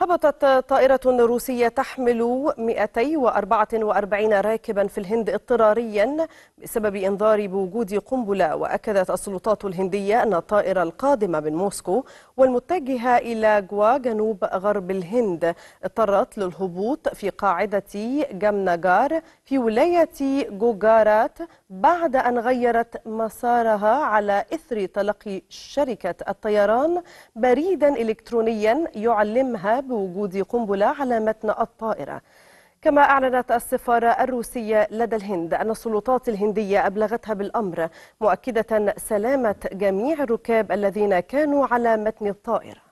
هبطت طائرة روسية تحمل 244 راكبا في الهند اضطراريا بسبب إنذار بوجود قنبلة وأكدت السلطات الهندية أن الطائرة القادمة من موسكو والمتجهة إلى جوا جنوب غرب الهند اضطرت للهبوط في قاعدة جامناجار في ولاية جوجارات بعد أن غيرت مسارها على إثر تلقي شركة الطيران بريدا إلكترونيا يعلمها بوجود قنبلة على متن الطائرة كما أعلنت السفارة الروسية لدى الهند أن السلطات الهندية أبلغتها بالأمر مؤكدة سلامة جميع الركاب الذين كانوا على متن الطائرة